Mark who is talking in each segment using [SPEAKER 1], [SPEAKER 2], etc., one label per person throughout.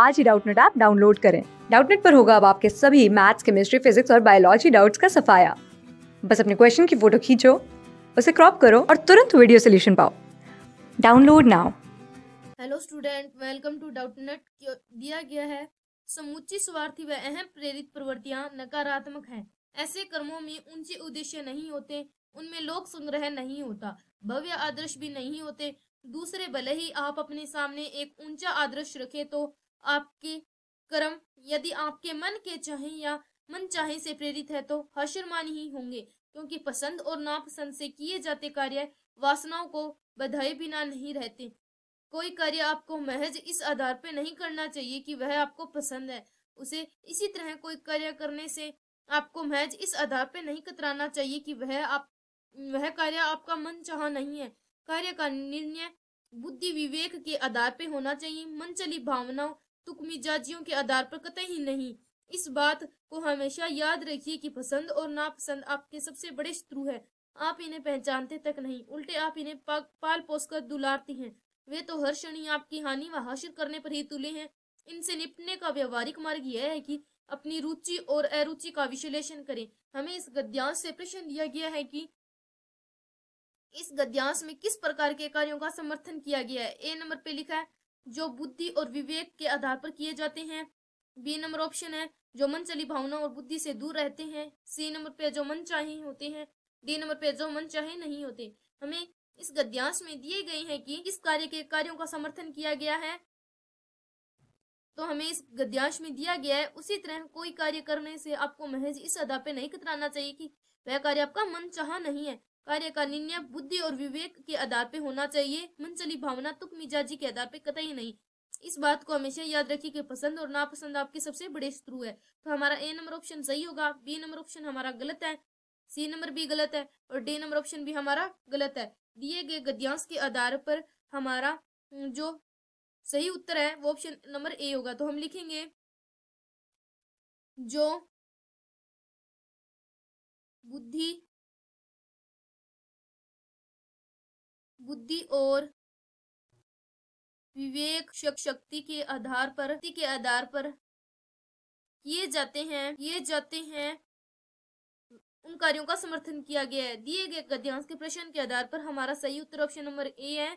[SPEAKER 1] आज ही Doubtnet app download करें डाउटनेट पर होगा अब आपके सभी मैथ्स केमिस्ट्री फिजिक्स और बायोलॉजी डाउट्स का सफाया बस अपने क्वेश्चन की फोटो खींचो उसे क्रॉप करो और तुरंत वीडियो सोल्यूशन पाओ download now hello student welcome to Doubtnet दिया गया है समुची स्वार्थी व अहम प्रेरित प्रवृत्तियां नकारात्मक हैं ऐसे कर्मों में ऊंचे उद्देश्य नहीं होते उनमें लोक संग्रह नहीं होता भव्य आदर्श भी नहीं होते दूसरे भले ही आप अपने सामने एक ऊंचा आदर्श रखें तो आपके कर्म यदि आपके मन के चाहे या मन चाहे से प्रेरित है तो हर्षमान ही होंगे क्योंकि पसंद और नापसंद से किए जाते कार्य वासनाओं को बधाए बिना नहीं रहते कोई कार्य आपको महज इस आधार पर नहीं करना चाहिए कि वह आपको पसंद है उसे इसी तरह कोई कार्य करने से आपको महज इस आधार पर नहीं कतराना चाहिए कि वह आप वह कार्य आपका मन चाह नहीं है कार्य का निर्णय बुद्धि विवेक के आधार पर होना चाहिए मन चली भावनाओं तुक मिजाजियों के आधार पर कतई ही नहीं इस बात को हमेशा याद रखिए कि पसंद और नापसंद आपके सबसे बड़े शत्रु है आप इन्हें पहचानते तक नहीं उल्टे आप इन्हें पाल पोस कर दुलारती हैं वे तो हर क्षण आपकी हानि व हासिल करने पर ही तुले हैं इनसे निपटने का व्यवहारिक मार्ग यह है कि अपनी रुचि और अरुचि का विश्लेषण करें हमें इस गद्यांश से प्रश्न दिया गया है कि इस गद्यांश में किस प्रकार के कार्यों का समर्थन किया गया है ए नंबर पे लिखा है जो बुद्धि और विवेक के आधार पर किए जाते हैं बी नंबर ऑप्शन है जो मन चली भावना और बुद्धि से दूर रहते हैं सी नंबर पे जो मन चाहे होते हैं डी नंबर पे जो मन चाहे नहीं होते हमें इस गद्यांश में दिए गए हैं कि किस कार्य के कार्यों का समर्थन किया गया है तो हमें इस गद्यांश में दिया गया है उसी तरह कोई कार्य करने से आपको महज इस अदा पे नहीं कतराना चाहिए कि वह कार्य आपका मन चाह नहीं है कार्य का निर्णय बुद्धि और विवेक के आधार पर होना चाहिए मनचली भावना तुक मिजाजी के आधार पर कतई नहीं इस बात को हमेशा याद रखिए कि पसंद और नापसंद आपके सबसे बड़े शत्रु है तो हमारा ए नंबर ऑप्शन सही होगा बी नंबर ऑप्शन हमारा गलत है सी नंबर भी गलत है और डी नंबर ऑप्शन भी हमारा गलत है दिए गए गद्यांश के आधार पर हमारा जो सही उत्तर है वो ऑप्शन नंबर ए होगा तो हम लिखेंगे जो बुद्धि बुद्धि और विवेक शक्ति के आधार पर के आधार पर किए जाते हैं किए जाते हैं उन कार्यों का समर्थन किया गया है दिए गए गद्यांश के प्रश्न के आधार पर हमारा सही उत्तर ऑप्शन नंबर ए है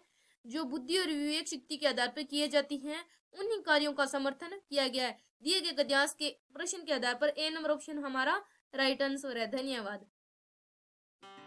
[SPEAKER 1] जो बुद्धि और विवेक शक्ति के आधार पर किए जाती हैं उन्हीं कार्यों का समर्थन किया गया है दिए गए गद्यांश के प्रश्न के आधार पर ए नंबर ऑप्शन हमारा राइट आंसर है धन्यवाद